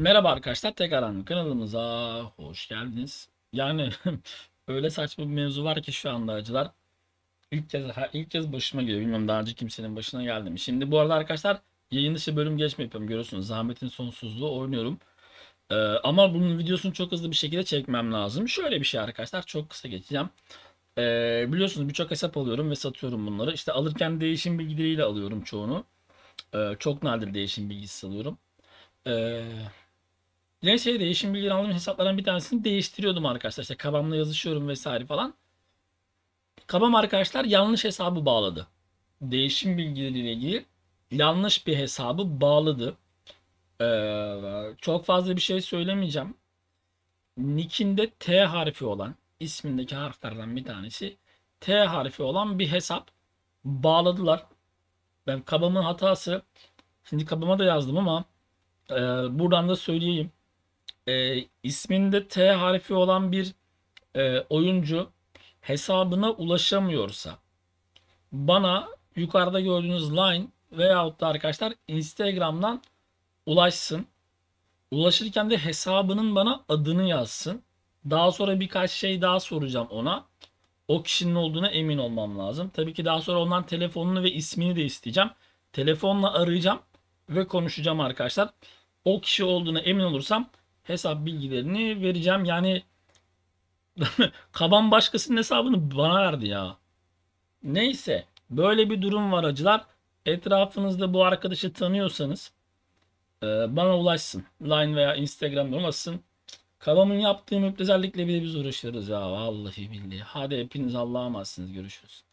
Merhaba arkadaşlar tekrardan kanalımıza hoş geldiniz. Yani öyle saçma bir mevzu var ki şu anda acılar ilk kez ilk kez başıma geliyor. Bilmiyorum daha önce kimsenin başına geldi mi. Şimdi bu arada arkadaşlar yayın dışı bölüm geçme yapıyorum görüyorsunuz. Zahmetin sonsuzluğu oynuyorum. Ee, ama bunun videosunu çok hızlı bir şekilde çekmem lazım. Şöyle bir şey arkadaşlar çok kısa geçeceğim. Ee, biliyorsunuz birçok hesap alıyorum ve satıyorum bunları. İşte alırken değişim bilgileriyle alıyorum çoğunu. Ee, çok nadir değişim bilgisi alıyorum. Ee, Yine şeyde bilgileri aldığım hesaplardan bir tanesini değiştiriyordum arkadaşlar. İşte kabamla yazışıyorum vesaire falan. Kabam arkadaşlar yanlış hesabı bağladı. Değişim bilgileriyle ilgili yanlış bir hesabı bağladı. Ee, çok fazla bir şey söylemeyeceğim. Nick'inde T harfi olan ismindeki harflerden bir tanesi T harfi olan bir hesap bağladılar. Ben kabamın hatası. Şimdi kabama da yazdım ama e, buradan da söyleyeyim e, isminde T harfi olan bir e, oyuncu hesabına ulaşamıyorsa bana yukarıda gördüğünüz line veyahut da arkadaşlar Instagram'dan ulaşsın. Ulaşırken de hesabının bana adını yazsın. Daha sonra birkaç şey daha soracağım ona. O kişinin olduğuna emin olmam lazım. Tabii ki daha sonra ondan telefonunu ve ismini de isteyeceğim. Telefonla arayacağım ve konuşacağım arkadaşlar. O kişi olduğuna emin olursam hesap bilgilerini vereceğim. Yani kaban başkasının hesabını bana verdi ya. Neyse böyle bir durum var acılar. Etrafınızda bu arkadaşı tanıyorsanız e, bana ulaşsın. Line veya Instagram'da ulaşsın. Kavamın yaptığı müptezellikle bile biz uğraşırız ya. Vallahi billahi. Hadi hepiniz Allah'a emanetsiniz. Görüşürüz.